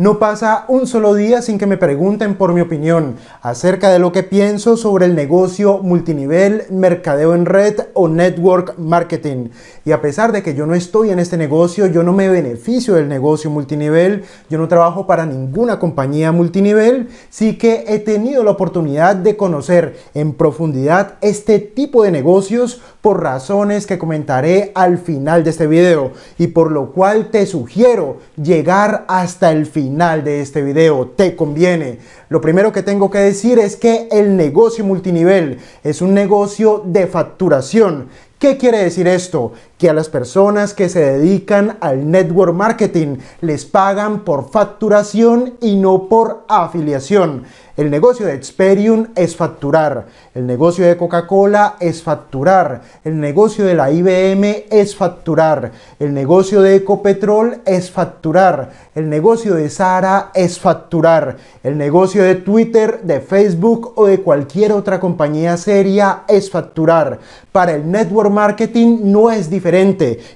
No pasa un solo día sin que me pregunten por mi opinión acerca de lo que pienso sobre el negocio multinivel, mercadeo en red o network marketing. Y a pesar de que yo no estoy en este negocio, yo no me beneficio del negocio multinivel, yo no trabajo para ninguna compañía multinivel, sí que he tenido la oportunidad de conocer en profundidad este tipo de negocios por razones que comentaré al final de este video y por lo cual te sugiero llegar hasta el final de este video, te conviene. Lo primero que tengo que decir es que el negocio multinivel es un negocio de facturación ¿Qué quiere decir esto? que a las personas que se dedican al network marketing les pagan por facturación y no por afiliación. El negocio de Experium es facturar, el negocio de Coca-Cola es facturar, el negocio de la IBM es facturar, el negocio de Ecopetrol es facturar, el negocio de Sara es facturar, el negocio de Twitter, de Facebook o de cualquier otra compañía seria es facturar. Para el network marketing no es diferente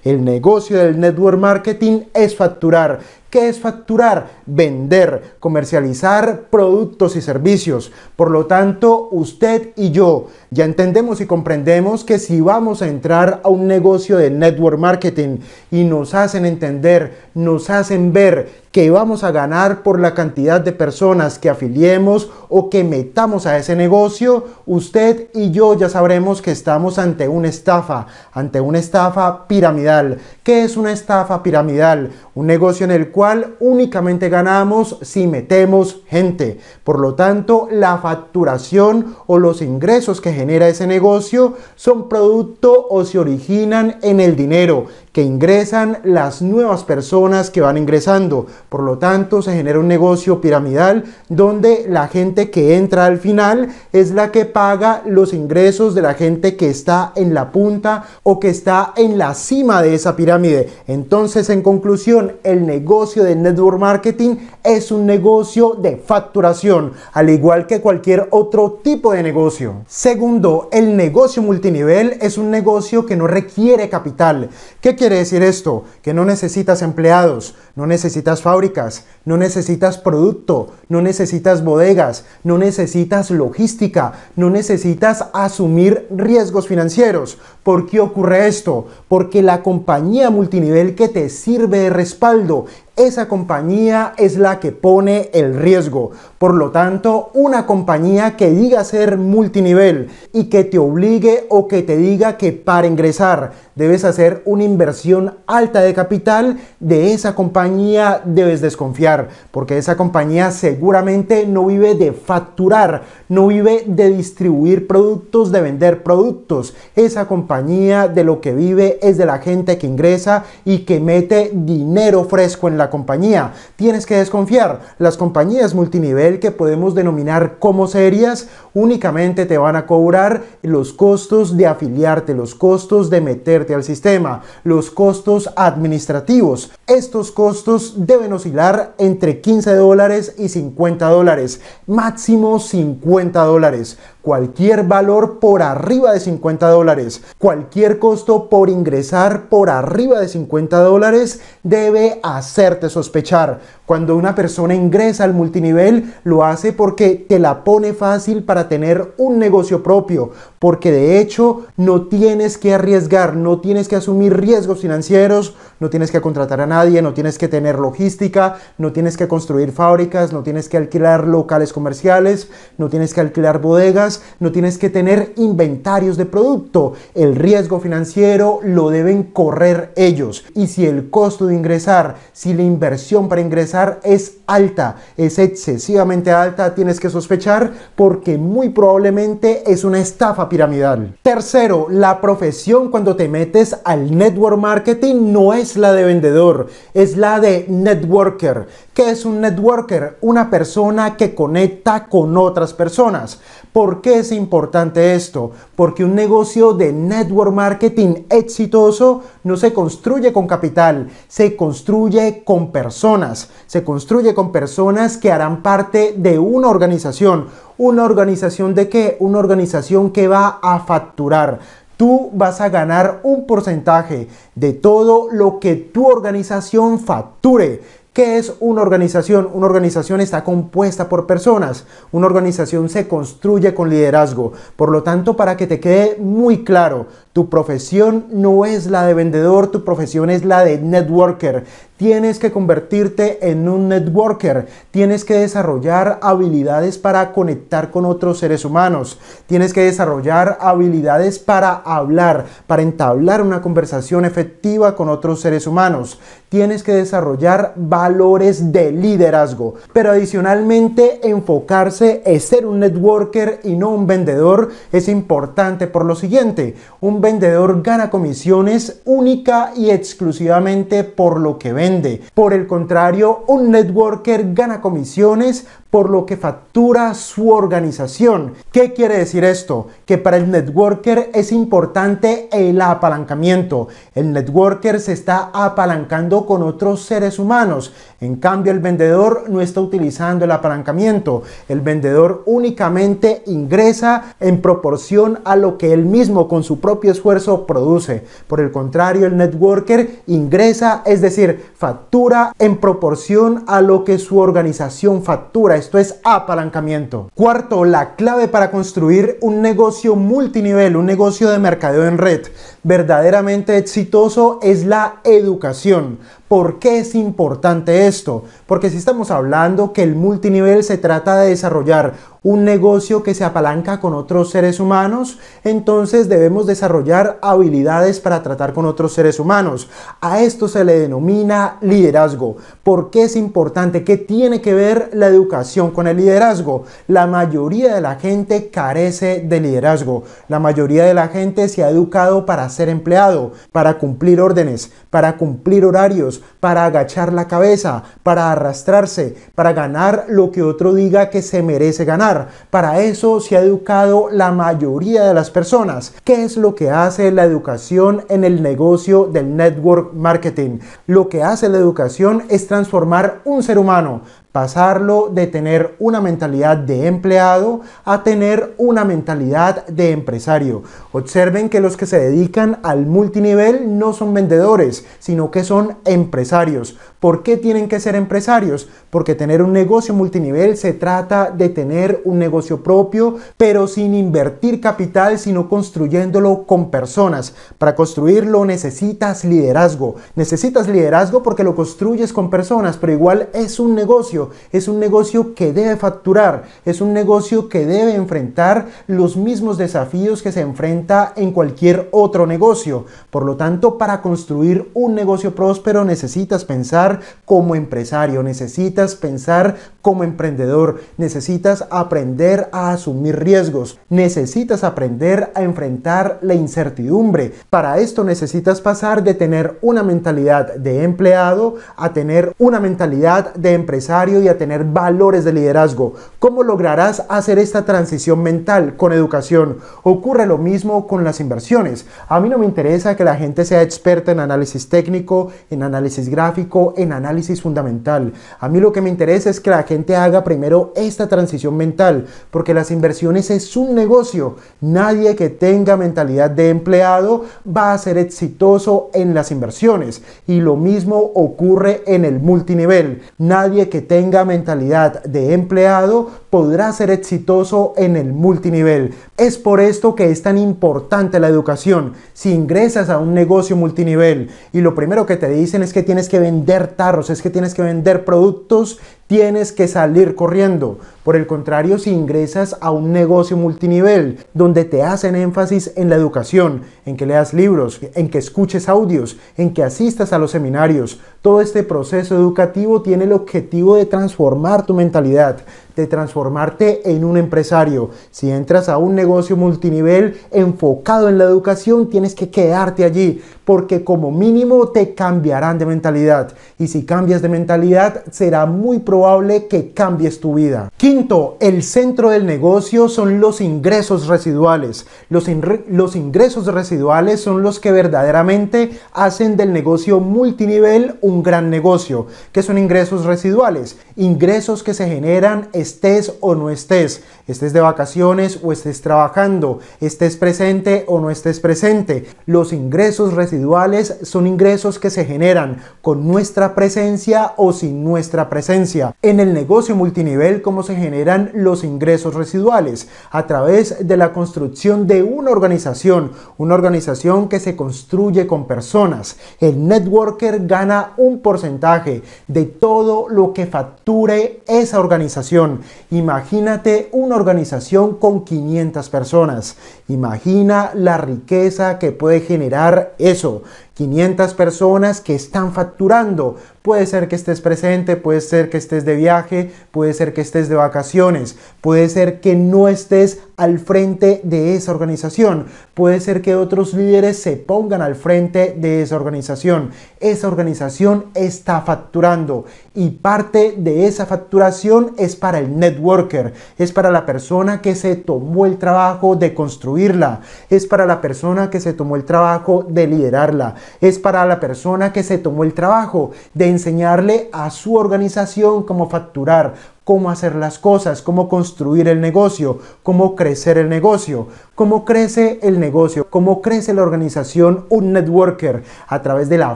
el negocio del network marketing es facturar ¿Qué es facturar? Vender, comercializar productos y servicios. Por lo tanto, usted y yo ya entendemos y comprendemos que si vamos a entrar a un negocio de network marketing y nos hacen entender, nos hacen ver que vamos a ganar por la cantidad de personas que afiliemos o que metamos a ese negocio, usted y yo ya sabremos que estamos ante una estafa, ante una estafa piramidal. ¿Qué es una estafa piramidal? Un negocio en el cual únicamente ganamos si metemos gente. Por lo tanto, la facturación o los ingresos que genera ese negocio son producto o se originan en el dinero que ingresan las nuevas personas que van ingresando. Por lo tanto, se genera un negocio piramidal donde la gente que entra al final es la que paga los ingresos de la gente que está en la punta o que está en la cima de esa pirámide. Entonces, en conclusión, el negocio de network marketing es un negocio de facturación, al igual que cualquier otro tipo de negocio. Segundo, el negocio multinivel es un negocio que no requiere capital. ¿Qué quiere decir esto? Que no necesitas empleados, no necesitas fábricas, no necesitas producto, no necesitas bodegas, no necesitas logística, no necesitas asumir riesgos financieros. ¿Por qué ocurre esto? Porque la compañía multinivel que te sirve de respaldo, esa compañía es la que pone el riesgo. Por lo tanto, una compañía que diga ser multinivel y que te obligue o que te diga que para ingresar debes hacer una inversión alta de capital, de esa compañía debes desconfiar porque esa compañía seguramente no vive de facturar, no vive de distribuir productos, de vender productos. Esa compañía de lo que vive es de la gente que ingresa y que mete dinero fresco en la compañía. Tienes que desconfiar. Las compañías multinivel que podemos denominar como serias únicamente te van a cobrar los costos de afiliarte, los costos de meterte al sistema, los costos administrativos. Estos costos deben oscilar entre 15 dólares y 50 dólares, máximo 50 dólares cualquier valor por arriba de 50 dólares, cualquier costo por ingresar por arriba de 50 dólares debe hacerte sospechar. Cuando una persona ingresa al multinivel, lo hace porque te la pone fácil para tener un negocio propio, porque de hecho no tienes que arriesgar, no tienes que asumir riesgos financieros, no tienes que contratar a nadie, no tienes que tener logística, no tienes que construir fábricas, no tienes que alquilar locales comerciales, no tienes que alquilar bodegas, no tienes que tener inventarios de producto. El riesgo financiero lo deben correr ellos. Y si el costo de ingresar, si la inversión para ingresar es alta, es excesivamente alta, tienes que sospechar porque muy probablemente es una estafa piramidal. Tercero, la profesión cuando te metes al network marketing no es la de vendedor, es la de networker. ¿Qué es un networker? Una persona que conecta con otras personas. ¿Por qué es importante esto? Porque un negocio de network marketing exitoso no se construye con capital, se construye con personas, se construye con personas que harán parte de una organización. ¿Una organización de qué? Una organización que va a facturar. Tú vas a ganar un porcentaje de todo lo que tu organización facture. ¿Qué es una organización? Una organización está compuesta por personas. Una organización se construye con liderazgo. Por lo tanto, para que te quede muy claro, tu profesión no es la de vendedor, tu profesión es la de networker. Tienes que convertirte en un networker. Tienes que desarrollar habilidades para conectar con otros seres humanos. Tienes que desarrollar habilidades para hablar, para entablar una conversación efectiva con otros seres humanos. Tienes que desarrollar valores de liderazgo. Pero adicionalmente, enfocarse en ser un networker y no un vendedor es importante por lo siguiente. Un vendedor gana comisiones única y exclusivamente por lo que vende. Por el contrario, un networker gana comisiones por lo que factura su organización. ¿Qué quiere decir esto? Que para el networker es importante el apalancamiento. El networker se está apalancando con otros seres humanos. En cambio, el vendedor no está utilizando el apalancamiento. El vendedor únicamente ingresa en proporción a lo que él mismo con su propio esfuerzo produce. Por el contrario, el networker ingresa, es decir, factura en proporción a lo que su organización factura. Esto es apalancamiento. Cuarto, la clave para construir un negocio multinivel, un negocio de mercadeo en red verdaderamente exitoso es la educación. ¿Por qué es importante esto? Porque si estamos hablando que el multinivel se trata de desarrollar un negocio que se apalanca con otros seres humanos, entonces debemos desarrollar habilidades para tratar con otros seres humanos. A esto se le denomina liderazgo. ¿Por qué es importante? ¿Qué tiene que ver la educación con el liderazgo? La mayoría de la gente carece de liderazgo. La mayoría de la gente se ha educado para ser empleado, para cumplir órdenes, para cumplir horarios, para agachar la cabeza, para arrastrarse, para ganar lo que otro diga que se merece ganar. Para eso se ha educado la mayoría de las personas. ¿Qué es lo que hace la educación en el negocio del network marketing? Lo que hace la educación es transformar un ser humano, pasarlo de tener una mentalidad de empleado a tener una mentalidad de empresario. Observen que los que se dedican al multinivel no son vendedores, sino que son empresarios. ¿Por qué tienen que ser empresarios? Porque tener un negocio multinivel se trata de tener un negocio propio, pero sin invertir capital, sino construyéndolo con personas. Para construirlo necesitas liderazgo. Necesitas liderazgo porque lo construyes con personas, pero igual es un negocio. Es un negocio que debe facturar. Es un negocio que debe enfrentar los mismos desafíos que se enfrenta en cualquier otro negocio. Por lo tanto, para construir un negocio próspero necesitas pensar como empresario, necesitas pensar como emprendedor, necesitas aprender a asumir riesgos, necesitas aprender a enfrentar la incertidumbre. Para esto necesitas pasar de tener una mentalidad de empleado a tener una mentalidad de empresario y a tener valores de liderazgo. ¿Cómo lograrás hacer esta transición mental con educación? Ocurre lo mismo con las inversiones. A mí no me interesa que la gente sea experta en análisis técnico, en análisis gráfico, en en análisis fundamental. A mí lo que me interesa es que la gente haga primero esta transición mental, porque las inversiones es un negocio. Nadie que tenga mentalidad de empleado va a ser exitoso en las inversiones. Y lo mismo ocurre en el multinivel. Nadie que tenga mentalidad de empleado podrá ser exitoso en el multinivel. Es por esto que es tan importante la educación. Si ingresas a un negocio multinivel y lo primero que te dicen es que tienes que vender tarros, es que tienes que vender productos, tienes que salir corriendo. Por el contrario, si ingresas a un negocio multinivel donde te hacen énfasis en la educación, en que leas libros, en que escuches audios, en que asistas a los seminarios, todo este proceso educativo tiene el objetivo de transformar tu mentalidad, de transformarte en un empresario. Si entras a un negocio multinivel enfocado en la educación, tienes que quedarte allí, porque como mínimo te cambiarán de mentalidad. Y si cambias de mentalidad, será muy probable que cambies tu vida. Quinto, el centro del negocio son los ingresos residuales. Los, los ingresos residuales son los que verdaderamente hacen del negocio multinivel un gran negocio. que son ingresos residuales? Ingresos que se generan estés o no estés, estés de vacaciones o estés trabajando, estés presente o no estés presente. Los ingresos residuales son ingresos que se generan con nuestra presencia o sin nuestra presencia. En el negocio multinivel, ¿cómo se generan los ingresos residuales? A través de la construcción de una organización, una organización que se construye con personas. El networker gana un porcentaje de todo lo que facture esa organización. Imagínate una organización con 500 personas. Imagina la riqueza que puede generar eso. 500 personas que están facturando. Puede ser que estés presente, puede ser que estés de viaje, puede ser que estés de vacaciones, puede ser que no estés al frente de esa organización, puede ser que otros líderes se pongan al frente de esa organización. Esa organización está facturando y parte de esa facturación es para el networker, es para la persona que se tomó el trabajo de construirla, es para la persona que se tomó el trabajo de liderarla es para la persona que se tomó el trabajo de enseñarle a su organización cómo facturar, cómo hacer las cosas, cómo construir el negocio, cómo crecer el negocio, cómo crece el negocio, cómo crece la organización un networker a través de la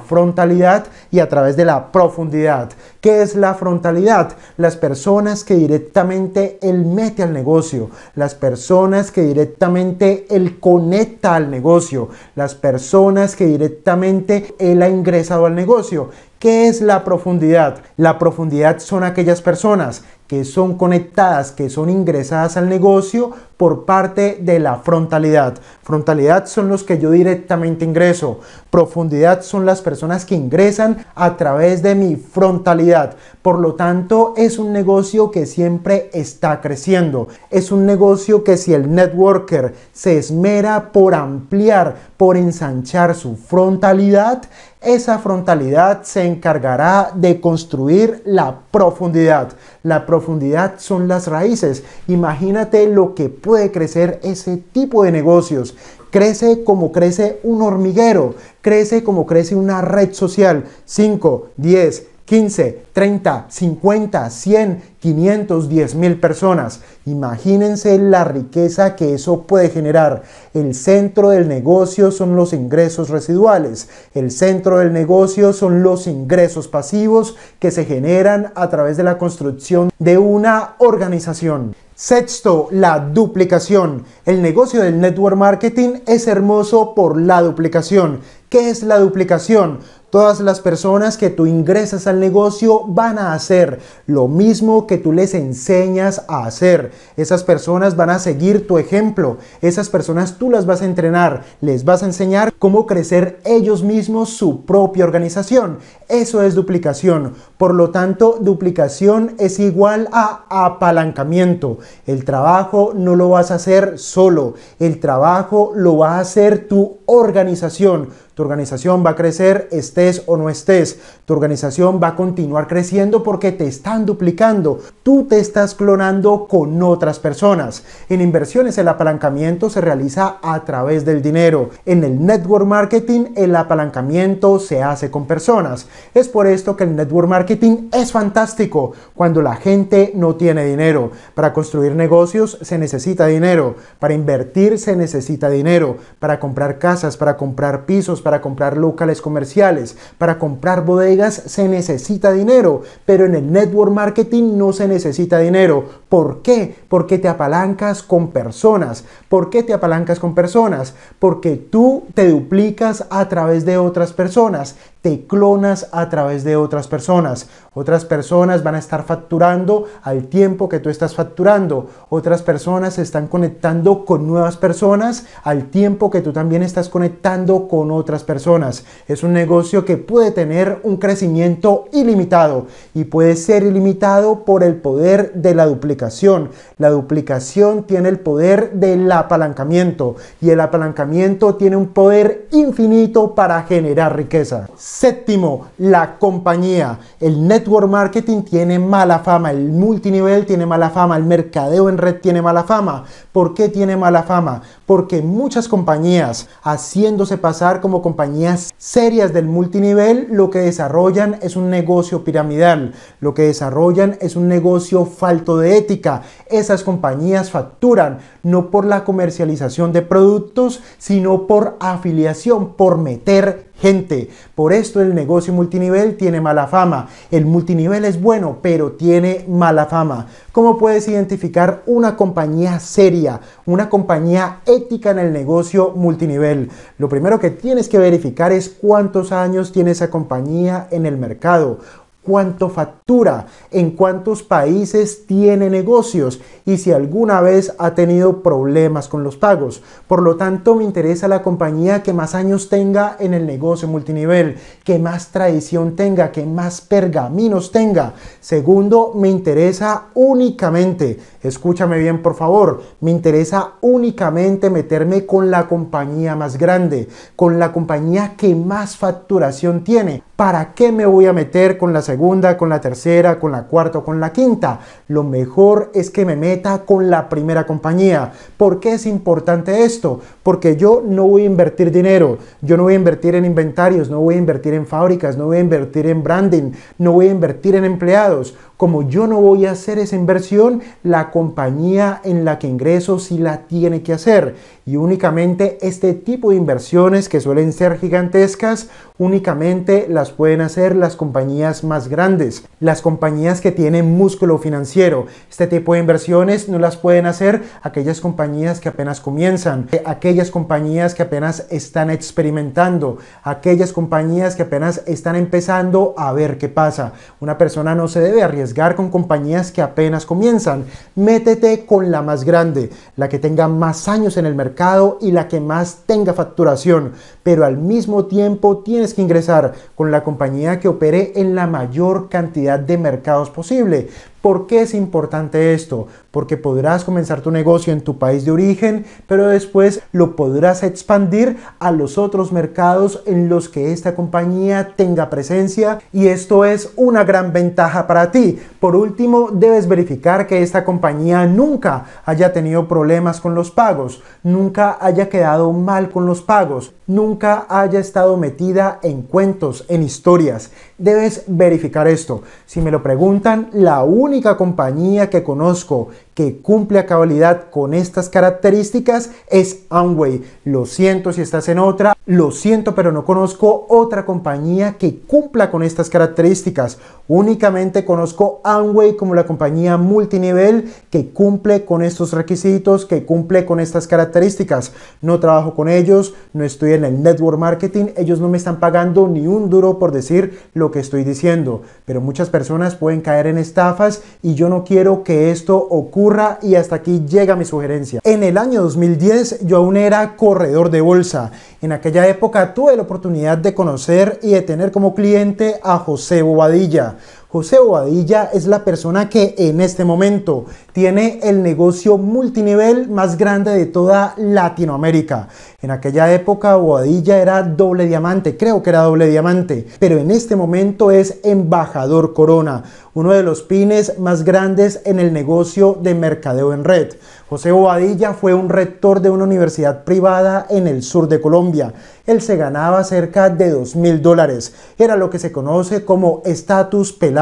frontalidad y a través de la profundidad. ¿Qué es la frontalidad? Las personas que directamente él mete al negocio, las personas que directamente él conecta al negocio, las personas que directamente él ha ingresado al negocio. ¿Qué es la profundidad? La profundidad son aquellas personas que son conectadas, que son ingresadas al negocio por parte de la frontalidad. Frontalidad son los que yo directamente ingreso. Profundidad son las personas que ingresan a través de mi frontalidad. Por lo tanto, es un negocio que siempre está creciendo. Es un negocio que si el networker se esmera por ampliar, por ensanchar su frontalidad, esa frontalidad se encargará de construir la profundidad. La profundidad son las raíces. Imagínate lo que puede crecer ese tipo de negocios. Crece como crece un hormiguero, crece como crece una red social. 5, 10, 15, 30, 50, 100, 500, 10 mil personas. Imagínense la riqueza que eso puede generar. El centro del negocio son los ingresos residuales. El centro del negocio son los ingresos pasivos que se generan a través de la construcción de una organización. Sexto, la duplicación. El negocio del network marketing es hermoso por la duplicación. ¿Qué es la duplicación? Todas las personas que tú ingresas al negocio van a hacer lo mismo que tú les enseñas a hacer. Esas personas van a seguir tu ejemplo. Esas personas tú las vas a entrenar. Les vas a enseñar cómo crecer ellos mismos su propia organización. Eso es duplicación. Por lo tanto, duplicación es igual a apalancamiento. El trabajo no lo vas a hacer solo. El trabajo lo va a hacer tu organización. Tu organización va a crecer estés o no estés. Tu organización va a continuar creciendo porque te están duplicando. Tú te estás clonando con otras personas. En inversiones el apalancamiento se realiza a través del dinero. En el network marketing el apalancamiento se hace con personas. Es por esto que el network marketing es fantástico cuando la gente no tiene dinero. Para construir negocios se necesita dinero. Para invertir se necesita dinero. Para comprar casas, para comprar pisos, para comprar locales comerciales para comprar bodegas se necesita dinero, pero en el network marketing no se necesita dinero. ¿Por qué? Porque te apalancas con personas. ¿Por qué te apalancas con personas? Porque tú te duplicas a través de otras personas te clonas a través de otras personas. Otras personas van a estar facturando al tiempo que tú estás facturando. Otras personas se están conectando con nuevas personas al tiempo que tú también estás conectando con otras personas. Es un negocio que puede tener un crecimiento ilimitado y puede ser ilimitado por el poder de la duplicación. La duplicación tiene el poder del apalancamiento y el apalancamiento tiene un poder infinito para generar riqueza. Séptimo, la compañía. El network marketing tiene mala fama, el multinivel tiene mala fama, el mercadeo en red tiene mala fama. ¿Por qué tiene mala fama? Porque muchas compañías, haciéndose pasar como compañías serias del multinivel, lo que desarrollan es un negocio piramidal, lo que desarrollan es un negocio falto de ética. Esas compañías facturan no por la comercialización de productos, sino por afiliación, por meter gente. Por esto el negocio multinivel tiene mala fama. El multinivel es bueno, pero tiene mala fama. ¿Cómo puedes identificar una compañía seria, una compañía ética en el negocio multinivel? Lo primero que tienes que verificar es cuántos años tiene esa compañía en el mercado cuánto factura, en cuántos países tiene negocios y si alguna vez ha tenido problemas con los pagos. Por lo tanto, me interesa la compañía que más años tenga en el negocio multinivel, que más tradición tenga, que más pergaminos tenga. Segundo, me interesa únicamente, escúchame bien por favor, me interesa únicamente meterme con la compañía más grande, con la compañía que más facturación tiene ¿Para qué me voy a meter con la segunda, con la tercera, con la cuarta o con la quinta? Lo mejor es que me meta con la primera compañía. ¿Por qué es importante esto? Porque yo no voy a invertir dinero, yo no voy a invertir en inventarios, no voy a invertir en fábricas, no voy a invertir en branding, no voy a invertir en empleados como yo no voy a hacer esa inversión, la compañía en la que ingreso sí la tiene que hacer. Y únicamente este tipo de inversiones que suelen ser gigantescas, únicamente las pueden hacer las compañías más grandes, las compañías que tienen músculo financiero. Este tipo de inversiones no las pueden hacer aquellas compañías que apenas comienzan, aquellas compañías que apenas están experimentando, aquellas compañías que apenas están empezando a ver qué pasa. Una persona no se debe arriesgar con compañías que apenas comienzan. Métete con la más grande, la que tenga más años en el mercado y la que más tenga facturación, pero al mismo tiempo tienes que ingresar con la compañía que opere en la mayor cantidad de mercados posible ¿Por qué es importante esto? Porque podrás comenzar tu negocio en tu país de origen, pero después lo podrás expandir a los otros mercados en los que esta compañía tenga presencia y esto es una gran ventaja para ti. Por último, debes verificar que esta compañía nunca haya tenido problemas con los pagos, nunca haya quedado mal con los pagos nunca haya estado metida en cuentos, en historias. Debes verificar esto. Si me lo preguntan, la única compañía que conozco que cumple a cabalidad con estas características es Amway. Lo siento si estás en otra, lo siento pero no conozco otra compañía que cumpla con estas características. Únicamente conozco Amway como la compañía multinivel que cumple con estos requisitos, que cumple con estas características. No trabajo con ellos, no estoy en el network marketing, ellos no me están pagando ni un duro por decir lo que estoy diciendo, pero muchas personas pueden caer en estafas y yo no quiero que esto ocurra y hasta aquí llega mi sugerencia. En el año 2010 yo aún era corredor de bolsa. En aquella época tuve la oportunidad de conocer y de tener como cliente a José Bobadilla. José Bobadilla es la persona que en este momento tiene el negocio multinivel más grande de toda Latinoamérica. En aquella época Bobadilla era doble diamante, creo que era doble diamante, pero en este momento es embajador Corona, uno de los pines más grandes en el negocio de mercadeo en red. José Bobadilla fue un rector de una universidad privada en el sur de Colombia. Él se ganaba cerca de 2 mil dólares. Era lo que se conoce como estatus pelado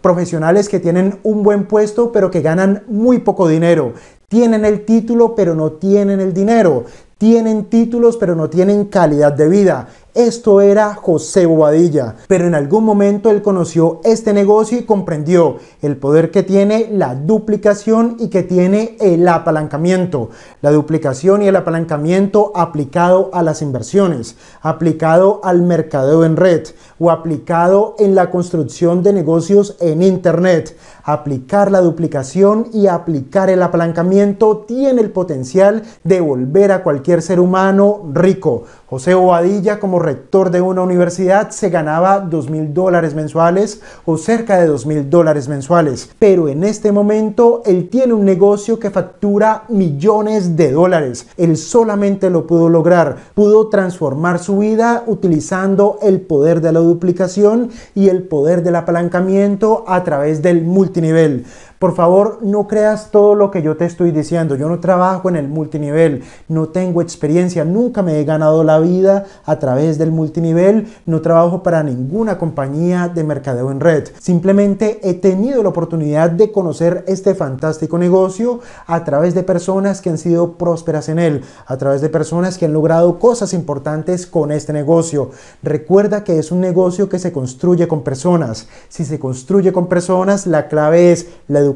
profesionales que tienen un buen puesto pero que ganan muy poco dinero, tienen el título pero no tienen el dinero, tienen títulos pero no tienen calidad de vida esto era José Bobadilla, pero en algún momento él conoció este negocio y comprendió el poder que tiene la duplicación y que tiene el apalancamiento. La duplicación y el apalancamiento aplicado a las inversiones, aplicado al mercado en red o aplicado en la construcción de negocios en Internet. Aplicar la duplicación y aplicar el apalancamiento tiene el potencial de volver a cualquier ser humano rico. José Bobadilla como rector de una universidad se ganaba 2 mil dólares mensuales o cerca de 2 mil dólares mensuales, pero en este momento él tiene un negocio que factura millones de dólares. Él solamente lo pudo lograr, pudo transformar su vida utilizando el poder de la duplicación y el poder del apalancamiento a través del multinivel. Por favor, no creas todo lo que yo te estoy diciendo. Yo no trabajo en el multinivel, no tengo experiencia, nunca me he ganado la vida a través del multinivel, no trabajo para ninguna compañía de mercadeo en red. Simplemente he tenido la oportunidad de conocer este fantástico negocio a través de personas que han sido prósperas en él, a través de personas que han logrado cosas importantes con este negocio. Recuerda que es un negocio que se construye con personas. Si se construye con personas, la clave es la educación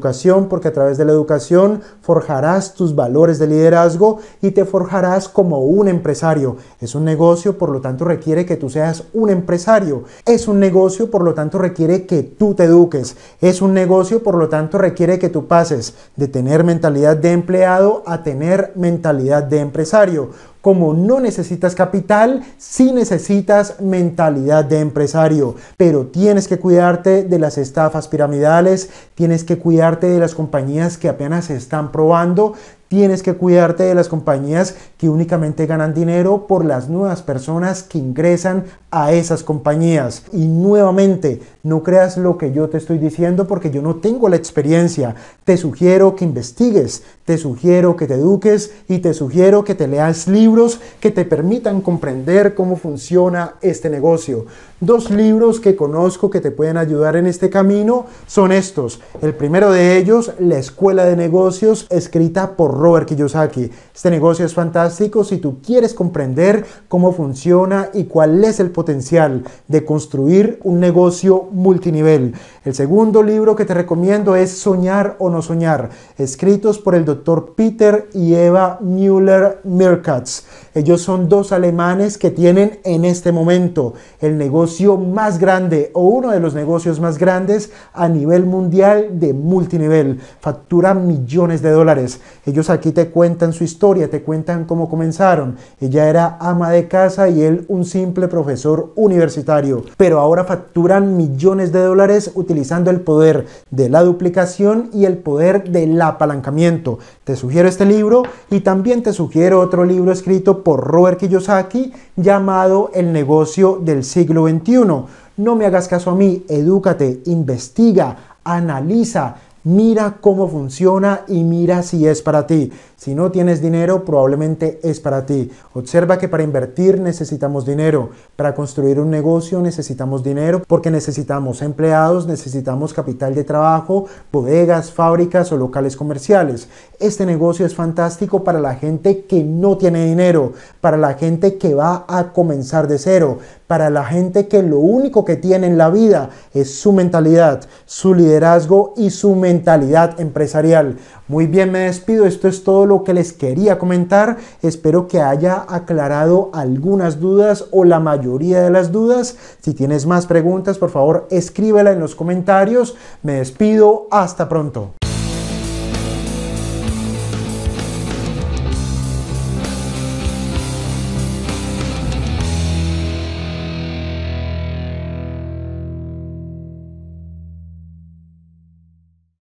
porque a través de la educación forjarás tus valores de liderazgo y te forjarás como un empresario. Es un negocio, por lo tanto requiere que tú seas un empresario. Es un negocio, por lo tanto requiere que tú te eduques. Es un negocio, por lo tanto requiere que tú pases de tener mentalidad de empleado a tener mentalidad de empresario. Como no necesitas capital, sí necesitas mentalidad de empresario, pero tienes que cuidarte de las estafas piramidales, tienes que cuidarte de las compañías que apenas se están probando, tienes que cuidarte de las compañías que únicamente ganan dinero por las nuevas personas que ingresan a esas compañías. Y nuevamente, no creas lo que yo te estoy diciendo porque yo no tengo la experiencia. Te sugiero que investigues, te sugiero que te eduques y te sugiero que te leas libros que te permitan comprender cómo funciona este negocio. Dos libros que conozco que te pueden ayudar en este camino son estos. El primero de ellos, La Escuela de Negocios, escrita por Robert Kiyosaki. Este negocio es fantástico si tú quieres comprender cómo funciona y cuál es el potencial de construir un negocio multinivel. El segundo libro que te recomiendo es Soñar o no soñar, escritos por el doctor Peter y Eva Müller Mirkatz. Ellos son dos alemanes que tienen en este momento el negocio más grande o uno de los negocios más grandes a nivel mundial de multinivel. factura millones de dólares. Ellos aquí te cuentan su historia, te cuentan cómo comenzaron. Ella era ama de casa y él un simple profesor universitario. Pero ahora facturan millones de dólares utilizando el poder de la duplicación y el poder del apalancamiento. Te sugiero este libro y también te sugiero otro libro escrito por Robert Kiyosaki llamado El negocio del siglo XXI. No me hagas caso a mí, edúcate, investiga, analiza, mira cómo funciona y mira si es para ti. Si no tienes dinero, probablemente es para ti. Observa que para invertir necesitamos dinero, para construir un negocio necesitamos dinero, porque necesitamos empleados, necesitamos capital de trabajo, bodegas, fábricas o locales comerciales. Este negocio es fantástico para la gente que no tiene dinero, para la gente que va a comenzar de cero, para la gente que lo único que tiene en la vida es su mentalidad, su liderazgo y su mentalidad empresarial. Muy bien, me despido. Esto es todo lo que les quería comentar. Espero que haya aclarado algunas dudas o la mayoría de las dudas. Si tienes más preguntas, por favor, escríbela en los comentarios. Me despido. Hasta pronto.